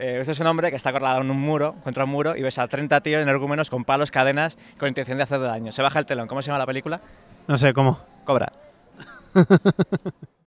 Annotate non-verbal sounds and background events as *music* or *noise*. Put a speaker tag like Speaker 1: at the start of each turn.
Speaker 1: este es un hombre que está acorralado en un muro, contra un muro, y ves a 30 tíos energúmenos con palos,
Speaker 2: cadenas, con intención de hacer daño. Se baja el telón. ¿Cómo se llama la película? No sé, ¿cómo? Cobra.
Speaker 3: *laughs*